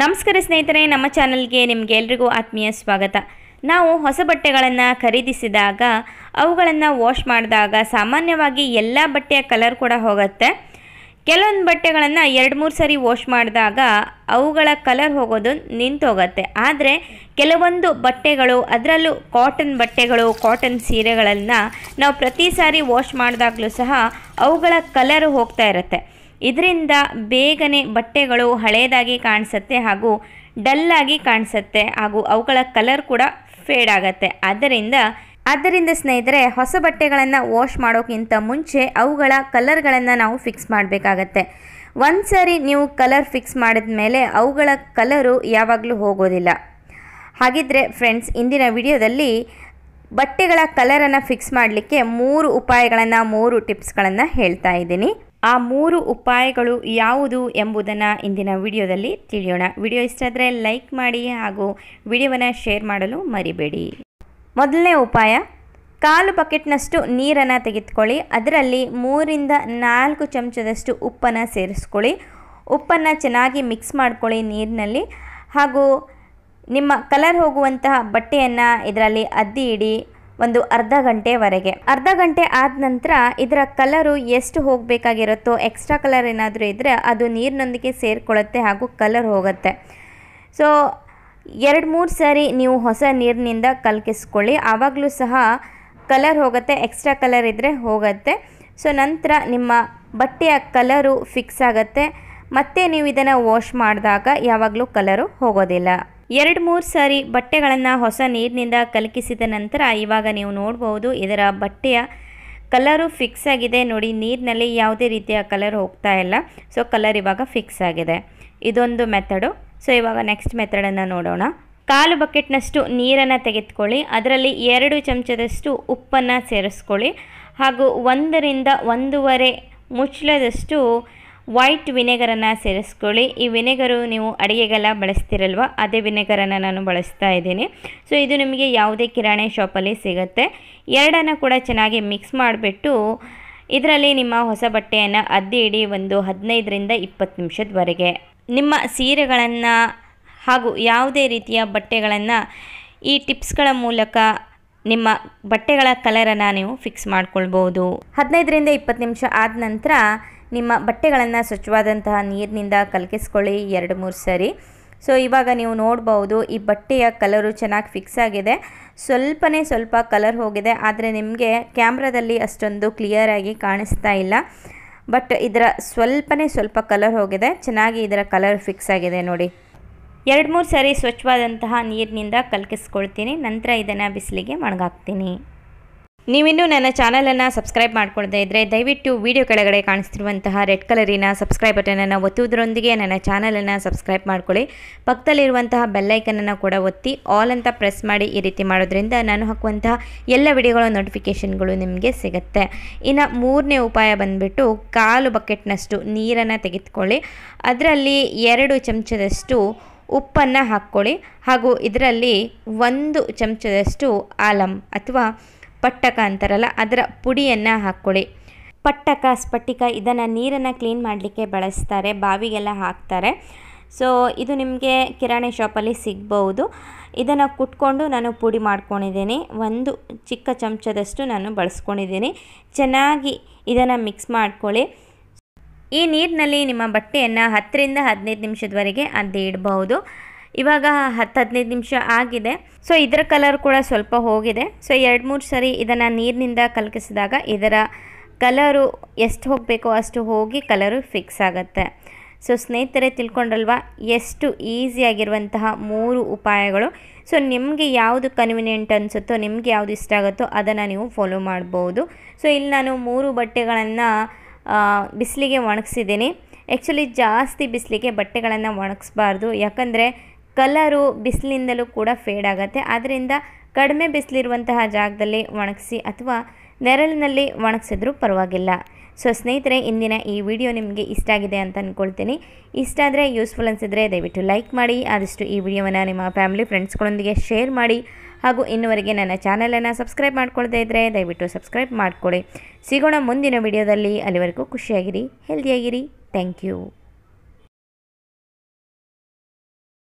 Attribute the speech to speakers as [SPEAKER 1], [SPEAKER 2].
[SPEAKER 1] ನಮಸ್ಕಾರ ಸ್ನೇಹಿತರೆ ನಮ್ಮ ಚಾನಲ್ಗೆ ನಿಮಗೆಲ್ರಿಗೂ ಆತ್ಮೀಯ ಸ್ವಾಗತ ನಾವು ಹೊಸ ಬಟ್ಟೆಗಳನ್ನು ಖರೀದಿಸಿದಾಗ ಅವುಗಳನ್ನು ವಾಶ್ ಮಾಡಿದಾಗ ಸಾಮಾನ್ಯವಾಗಿ ಎಲ್ಲ ಬಟ್ಟೆಯ ಕಲರ್ ಕೂಡ ಹೋಗುತ್ತೆ ಕೆಲವೊಂದು ಬಟ್ಟೆಗಳನ್ನು ಎರಡು ಮೂರು ಸರಿ ವಾಶ್ ಮಾಡಿದಾಗ ಅವುಗಳ ಕಲರ್ ಹೋಗೋದು ಹೋಗುತ್ತೆ ಆದರೆ ಕೆಲವೊಂದು ಬಟ್ಟೆಗಳು ಅದರಲ್ಲೂ ಕಾಟನ್ ಬಟ್ಟೆಗಳು ಕಾಟನ್ ಸೀರೆಗಳನ್ನು ನಾವು ಪ್ರತಿ ಸಾರಿ ವಾಶ್ ಮಾಡಿದಾಗಲೂ ಸಹ ಅವುಗಳ ಕಲರ್ ಹೋಗ್ತಾ ಇರುತ್ತೆ ಇದರಿಂದ ಬೇಗನೆ ಬಟ್ಟೆಗಳು ಹಳೇದಾಗಿ ಕಾಣಿಸುತ್ತೆ ಹಾಗೂ ಡಲ್ಲಾಗಿ ಕಾಣಿಸುತ್ತೆ ಹಾಗೂ ಅವುಗಳ ಕಲರ್ ಕೂಡ ಫೇಡ್ ಆಗುತ್ತೆ ಆದ್ದರಿಂದ ಆದ್ದರಿಂದ ಸ್ನೇಹಿತರೆ ಹೊಸ ಬಟ್ಟೆಗಳನ್ನು ವಾಶ್ ಮಾಡೋಕ್ಕಿಂತ ಮುಂಚೆ ಅವುಗಳ ಕಲರ್ಗಳನ್ನು ನಾವು ಫಿಕ್ಸ್ ಮಾಡಬೇಕಾಗತ್ತೆ ಒಂದು ಸಾರಿ ನೀವು ಕಲರ್ ಫಿಕ್ಸ್ ಮಾಡಿದ ಮೇಲೆ ಅವುಗಳ ಕಲರು ಯಾವಾಗಲೂ ಹೋಗೋದಿಲ್ಲ ಹಾಗಿದ್ರೆ ಫ್ರೆಂಡ್ಸ್ ಇಂದಿನ ವಿಡಿಯೋದಲ್ಲಿ ಬಟ್ಟೆಗಳ ಕಲರನ್ನು ಫಿಕ್ಸ್ ಮಾಡಲಿಕ್ಕೆ ಮೂರು ಉಪಾಯಗಳನ್ನು ಮೂರು ಟಿಪ್ಸ್ಗಳನ್ನು ಹೇಳ್ತಾ ಇದ್ದೀನಿ ಆ ಮೂರು ಉಪಾಯಗಳು ಯಾವುದು ಎಂಬುದನ್ನು ಇಂದಿನ ವಿಡಿಯೋದಲ್ಲಿ ತಿಳಿಯೋಣ ವಿಡಿಯೋ ಇಷ್ಟ ಆದರೆ ಲೈಕ್ ಮಾಡಿ ಹಾಗೂ ವಿಡಿಯೋವನ್ನು ಶೇರ್ ಮಾಡಲು ಮರಿಬೇಡಿ ಮೊದಲನೇ ಉಪಾಯ ಕಾಲು ಬಕೆಟ್ನಷ್ಟು ನೀರನ್ನು ತೆಗೆದುಕೊಳ್ಳಿ ಅದರಲ್ಲಿ ಮೂರಿಂದ ನಾಲ್ಕು ಚಮಚದಷ್ಟು ಉಪ್ಪನ್ನು ಸೇರಿಸ್ಕೊಳ್ಳಿ ಉಪ್ಪನ್ನು ಚೆನ್ನಾಗಿ ಮಿಕ್ಸ್ ಮಾಡ್ಕೊಳ್ಳಿ ನೀರಿನಲ್ಲಿ ಹಾಗೂ ನಿಮ್ಮ ಕಲರ್ ಹೋಗುವಂತಹ ಬಟ್ಟೆಯನ್ನು ಇದರಲ್ಲಿ ಅದ್ದಿ ಇಡಿ ಒಂದು ಅರ್ಧ ಗಂಟೆವರೆಗೆ ಅರ್ಧ ಗಂಟೆ ಆದ ನಂತರ ಇದರ ಕಲರು ಎಷ್ಟು ಹೋಗಬೇಕಾಗಿರುತ್ತೋ ಎಕ್ಸ್ಟ್ರಾ ಕಲರ್ ಏನಾದರೂ ಇದ್ದರೆ ಅದು ನೀರಿನೊಂದಿಗೆ ಸೇರಿಕೊಳ್ಳುತ್ತೆ ಹಾಗೂ ಕಲರ್ ಹೋಗುತ್ತೆ ಸೊ ಎರಡು ಮೂರು ಸಾರಿ ನೀವು ಹೊಸ ನೀರಿನಿಂದ ಕಲ್ಕಿಸ್ಕೊಳ್ಳಿ ಆವಾಗಲೂ ಸಹ ಕಲರ್ ಹೋಗುತ್ತೆ ಎಕ್ಸ್ಟ್ರಾ ಕಲರ್ ಇದ್ದರೆ ಹೋಗುತ್ತೆ ಸೊ ನಂತರ ನಿಮ್ಮ ಬಟ್ಟೆಯ ಕಲರು ಫಿಕ್ಸ್ ಆಗುತ್ತೆ ಮತ್ತೆ ನೀವು ಇದನ್ನು ವಾಶ್ ಮಾಡಿದಾಗ ಯಾವಾಗಲೂ ಕಲರು ಹೋಗೋದಿಲ್ಲ ಎರಡು ಮೂರು ಸಾರಿ ಬಟ್ಟೆಗಳನ್ನು ಹೊಸ ನೀರಿನಿಂದ ಕಲಕಿಸಿದ ನಂತರ ಇವಾಗ ನೀವು ನೋಡ್ಬೋದು ಇದರ ಬಟ್ಟೆಯ ಕಲರು ಫಿಕ್ಸ್ ಆಗಿದೆ ನೋಡಿ ನೀರಿನಲ್ಲಿ ಯಾವುದೇ ರೀತಿಯ ಕಲರ್ ಹೋಗ್ತಾ ಇಲ್ಲ ಸೊ ಕಲರ್ ಇವಾಗ ಫಿಕ್ಸ್ ಆಗಿದೆ ಇದೊಂದು ಮೆಥಡು ಸೊ ಇವಾಗ ನೆಕ್ಸ್ಟ್ ಮೆಥಡನ್ನು ನೋಡೋಣ ಕಾಲು ಬಕೆಟ್ನಷ್ಟು ನೀರನ್ನು ತೆಗೆದುಕೊಳ್ಳಿ ಅದರಲ್ಲಿ ಎರಡು ಚಮಚದಷ್ಟು ಉಪ್ಪನ್ನು ಸೇರಿಸ್ಕೊಳ್ಳಿ ಹಾಗೂ ಒಂದರಿಂದ ಒಂದೂವರೆ ಮುಚ್ಚಳದಷ್ಟು ವೈಟ್ ವಿನೆಗರನ್ನು ಸೇರಿಸ್ಕೊಳ್ಳಿ ಈ ವಿನೆಗರು ನೀವು ಅಡುಗೆಗೆಲ್ಲ ಬಳಸ್ತಿರಲ್ವ ಅದೇ ವಿನೆಗರನ್ನು ನಾನು ಬಳಸ್ತಾ ಇದ್ದೀನಿ ಸೊ ಇದು ನಿಮಗೆ ಯಾವುದೇ ಕಿರಾಣಿ ಶಾಪಲ್ಲಿ ಸಿಗುತ್ತೆ ಎರಡನ್ನು ಕೂಡ ಚೆನ್ನಾಗಿ ಮಿಕ್ಸ್ ಮಾಡಿಬಿಟ್ಟು ಇದರಲ್ಲಿ ನಿಮ್ಮ ಹೊಸ ಬಟ್ಟೆಯನ್ನು ಅದ್ದಿ ಇಡಿ ಒಂದು ಹದಿನೈದರಿಂದ ಇಪ್ಪತ್ತು ನಿಮಿಷದವರೆಗೆ ನಿಮ್ಮ ಸೀರೆಗಳನ್ನು ಹಾಗೂ ಯಾವುದೇ ರೀತಿಯ ಬಟ್ಟೆಗಳನ್ನು ಈ ಟಿಪ್ಸ್ಗಳ ಮೂಲಕ ನಿಮ್ಮ ಬಟ್ಟೆಗಳ ಕಲರನ್ನು ನೀವು ಫಿಕ್ಸ್ ಮಾಡ್ಕೊಳ್ಬೋದು ಹದಿನೈದರಿಂದ ಇಪ್ಪತ್ತು ನಿಮಿಷ ಆದ ನಂತರ ನಿಮ್ಮ ಬಟ್ಟೆಗಳನ್ನು ಸ್ವಚ್ಛವಾದಂತಹ ನೀರಿನಿಂದ ಕಲಕಿಸ್ಕೊಳ್ಳಿ ಎರಡು ಮೂರು ಸರಿ ಸೊ ಇವಾಗ ನೀವು ನೋಡ್ಬೋದು ಈ ಬಟ್ಟೆಯ ಕಲರು ಚೆನ್ನಾಗಿ ಫಿಕ್ಸ್ ಆಗಿದೆ ಸ್ವಲ್ಪನೇ ಸ್ವಲ್ಪ ಕಲರ್ ಹೋಗಿದೆ ಆದರೆ ನಿಮಗೆ ಕ್ಯಾಮ್ರಾದಲ್ಲಿ ಅಷ್ಟೊಂದು ಕ್ಲಿಯರಾಗಿ ಕಾಣಿಸ್ತಾ ಇಲ್ಲ ಬಟ್ ಇದರ ಸ್ವಲ್ಪನೇ ಸ್ವಲ್ಪ ಕಲರ್ ಹೋಗಿದೆ ಚೆನ್ನಾಗಿ ಇದರ ಕಲರ್ ಫಿಕ್ಸ್ ಆಗಿದೆ ನೋಡಿ ಎರಡು ಮೂರು ಸಾರಿ ಸ್ವಚ್ಛವಾದಂತಹ ನೀರಿನಿಂದ ಕಲಕಿಸ್ಕೊಳ್ತೀನಿ ನಂತರ ಇದನ್ನು ಬಿಸಿಲಿಗೆ ಮಣಗಾಕ್ತೀನಿ ನೀವಿನ್ನೂ ನನ್ನ ಚಾನಲನ್ನು ಸಬ್ಸ್ಕ್ರೈಬ್ ಮಾಡ್ಕೊಳ್ದೇ ಇದ್ದರೆ ದಯವಿಟ್ಟು ವಿಡಿಯೋ ಕೆಳಗಡೆ ಕಾಣಿಸ್ತಿರುವಂತಹ ರೆಡ್ ಕಲರಿನ ಸಬ್ಸ್ಕ್ರೈಬ್ ಬಟನನ್ನು ಒತ್ತುವುದರೊಂದಿಗೆ ನನ್ನ ಚಾನಲನ್ನು ಸಬ್ಸ್ಕ್ರೈಬ್ ಮಾಡ್ಕೊಳ್ಳಿ ಪಕ್ಕದಲ್ಲಿರುವಂತಹ ಬೆಲ್ಲೈಕನನ್ನು ಕೂಡ ಒತ್ತಿ ಆಲ್ ಅಂತ ಪ್ರೆಸ್ ಮಾಡಿ ಈ ರೀತಿ ಮಾಡೋದ್ರಿಂದ ನಾನು ಹಾಕುವಂತಹ ಎಲ್ಲ ವಿಡಿಯೋಗಳ ನೋಟಿಫಿಕೇಷನ್ಗಳು ನಿಮಗೆ ಸಿಗುತ್ತೆ ಇನ್ನು ಮೂರನೇ ಉಪಾಯ ಬಂದುಬಿಟ್ಟು ಕಾಲು ಬಕೆಟ್ನಷ್ಟು ನೀರನ್ನು ತೆಗೆದುಕೊಳ್ಳಿ ಅದರಲ್ಲಿ ಎರಡು ಚಮಚದಷ್ಟು ಉಪ್ಪನ್ನು ಹಾಕ್ಕೊಳ್ಳಿ ಹಾಗೂ ಇದರಲ್ಲಿ ಒಂದು ಚಮಚದಷ್ಟು ಆಲಂ ಅಥವಾ ಪಟ್ಟಕ ಅಂತಾರಲ್ಲ ಅದರ ಪುಡಿಯನ್ನು ಹಾಕ್ಕೊಳ್ಳಿ ಪಟ್ಟಕ ಸ್ಪಟಿಕ ಇದನ್ನು ನೀರನ್ನು ಕ್ಲೀನ್ ಮಾಡಲಿಕ್ಕೆ ಬಳಸ್ತಾರೆ ಬಾವಿಗೆಲ್ಲ ಹಾಕ್ತಾರೆ ಸೊ ಇದು ನಿಮಗೆ ಕಿರಾಣಿ ಶಾಪಲ್ಲಿ ಸಿಗ್ಬೌದು ಇದನ್ನು ಕುಟ್ಕೊಂಡು ನಾನು ಪುಡಿ ಮಾಡ್ಕೊಂಡಿದ್ದೀನಿ ಒಂದು ಚಿಕ್ಕ ಚಮಚದಷ್ಟು ನಾನು ಬಳಸ್ಕೊಂಡಿದ್ದೀನಿ ಚೆನ್ನಾಗಿ ಇದನ್ನು ಮಿಕ್ಸ್ ಮಾಡ್ಕೊಳ್ಳಿ ಈ ನೀರಿನಲ್ಲಿ ನಿಮ್ಮ ಬಟ್ಟೆಯನ್ನು ಹತ್ತರಿಂದ ಹದಿನೈದು ನಿಮಿಷದವರೆಗೆ ಅದ್ದೆ ಇಡಬಹುದು ಇವಾಗ ಹತ್ತು ಹದಿನೈದು ನಿಮಿಷ ಆಗಿದೆ ಸೊ ಇದರ ಕಲರ್ ಕೂಡ ಸ್ವಲ್ಪ ಹೋಗಿದೆ ಸೊ ಎರಡು ಮೂರು ಸರಿ ಇದನ್ನು ನೀರಿನಿಂದ ಕಲಕಿಸಿದಾಗ ಇದರ ಕಲರು ಎಷ್ಟು ಹೋಗಬೇಕೋ ಅಷ್ಟು ಹೋಗಿ ಕಲರು ಫಿಕ್ಸ್ ಆಗುತ್ತೆ ಸೊ ಸ್ನೇಹಿತರೆ ತಿಳ್ಕೊಂಡ್ರಲ್ವಾ ಎಷ್ಟು ಈಸಿಯಾಗಿರುವಂತಹ ಮೂರು ಉಪಾಯಗಳು ಸೊ ನಿಮಗೆ ಯಾವುದು ಕನ್ವಿನಿಯೆಂಟ್ ಅನಿಸುತ್ತೋ ನಿಮಗೆ ಯಾವುದು ಇಷ್ಟ ಆಗುತ್ತೋ ಅದನ್ನು ನೀವು ಫಾಲೋ ಮಾಡ್ಬೋದು ಸೊ ಇಲ್ಲಿ ನಾನು ಮೂರು ಬಟ್ಟೆಗಳನ್ನು ಬಿಸಿಲಿಗೆ ಒಣಗಿಸಿದ್ದೀನಿ ಆ್ಯಕ್ಚುಲಿ ಜಾಸ್ತಿ ಬಿಸಿಲಿಗೆ ಬಟ್ಟೆಗಳನ್ನು ಒಣಗಿಸ್ಬಾರ್ದು ಯಾಕಂದರೆ ಕಲರು ಬಿಸಿಲಿಂದಲೂ ಕೂಡ ಫೇಡ್ ಆಗುತ್ತೆ ಆದ್ದರಿಂದ ಕಡಿಮೆ ಬಿಸಿಲಿರುವಂತಹ ಜಾಗದಲ್ಲಿ ಒಣಗಿಸಿ ಅಥವಾ ನೆರಳಿನಲ್ಲಿ ಒಣಗಿಸಿದ್ರೂ ಪರವಾಗಿಲ್ಲ ಸೊ ಸ್ನೇಹಿತರೆ ಇಂದಿನ ಈ ವಿಡಿಯೋ ನಿಮಗೆ ಇಷ್ಟ ಆಗಿದೆ ಅಂತ ಅಂದ್ಕೊಳ್ತೀನಿ ಇಷ್ಟ ಆದರೆ ಯೂಸ್ಫುಲ್ ಅನಿಸಿದರೆ ದಯವಿಟ್ಟು ಲೈಕ್ ಮಾಡಿ ಆದಷ್ಟು ಈ ವಿಡಿಯೋವನ್ನು ನಿಮ್ಮ ಫ್ಯಾಮಿಲಿ ಫ್ರೆಂಡ್ಸ್ಗಳೊಂದಿಗೆ ಶೇರ್ ಮಾಡಿ ಹಾಗೂ ಇನ್ನುವರೆಗೆ ನನ್ನ ಚಾನಲನ್ನು ಸಬ್ಸ್ಕ್ರೈಬ್ ಮಾಡ್ಕೊಳ್ತಾ ಇದ್ದರೆ ದಯವಿಟ್ಟು ಸಬ್ಸ್ಕ್ರೈಬ್ ಮಾಡಿಕೊಳ್ಳಿ ಸಿಗೋಣ ಮುಂದಿನ ವಿಡಿಯೋದಲ್ಲಿ ಅಲ್ಲಿವರೆಗೂ ಖುಷಿಯಾಗಿರಿ ಹೆಲ್ದಿಯಾಗಿರಿ ಥ್ಯಾಂಕ್ ಯು